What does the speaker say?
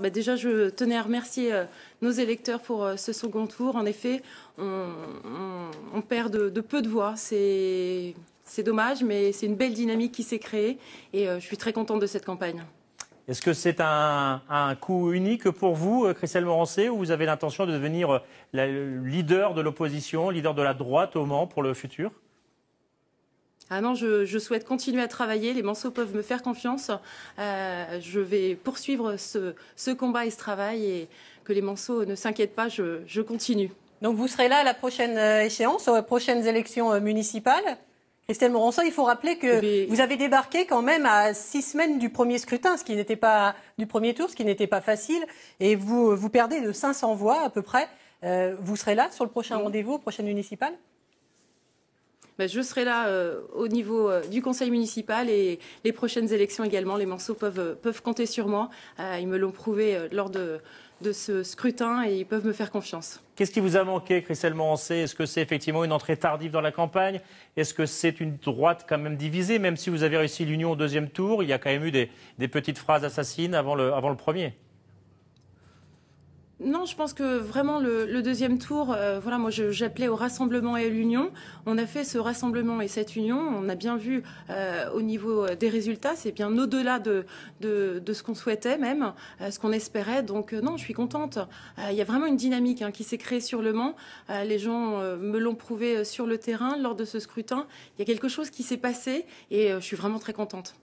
Bah, déjà, je tenais à remercier euh, nos électeurs pour euh, ce second tour. En effet, on, perd de, peu de voix. C'est dommage, mais c'est une belle dynamique qui s'est créée et euh, je suis très contente de cette campagne. Est-ce que c'est un, coup unique pour vous, Christelle Morancé, ou vous avez l'intention de devenir leader de l'opposition, leader de la droite au Mans pour le futur ah non, je, souhaite continuer à travailler. Les manceaux peuvent me faire confiance. Euh, je vais poursuivre ce, combat et ce travail et que les manceaux ne s'inquiètent pas, je, continue. Donc vous serez là à la prochaine euh, échéance, aux prochaines élections euh, municipales Estelle Morançon, il faut rappeler que eh vous avez débarqué quand même à six semaines du premier scrutin, ce qui n'était pas du premier tour, ce qui n'était pas facile, et vous perdez de 500 voix à peu près. vous serez là sur le prochain rendez-vous, prochaine municipale bah, je serai là euh, au niveau euh, du conseil municipal et les prochaines élections également. Les morceaux peuvent, euh, compter sur moi. ils me l'ont prouvé lors de, ce scrutin et ils peuvent me faire confiance. Qu'est-ce qui vous a manqué, Christelle Morancé Est-ce que c'est effectivement une entrée tardive dans la campagne Est-ce que c'est une droite quand même divisée Même si vous avez réussi l'union au deuxième tour, il y a quand même eu des, petites phrases assassines avant le premier non, je pense que vraiment le, deuxième tour, euh, voilà, moi j'appelais au rassemblement et à l'union. On a fait ce rassemblement et cette union. On a bien vu euh, au niveau euh, des résultats, c'est bien au-delà de, ce qu'on souhaitait même, ce qu'on espérait. Donc non, je suis contente. Il y a vraiment une dynamique hein, qui s'est créée sur le Mans. les gens me l'ont prouvé sur le terrain lors de ce scrutin. Il y a quelque chose qui s'est passé et je suis vraiment très contente.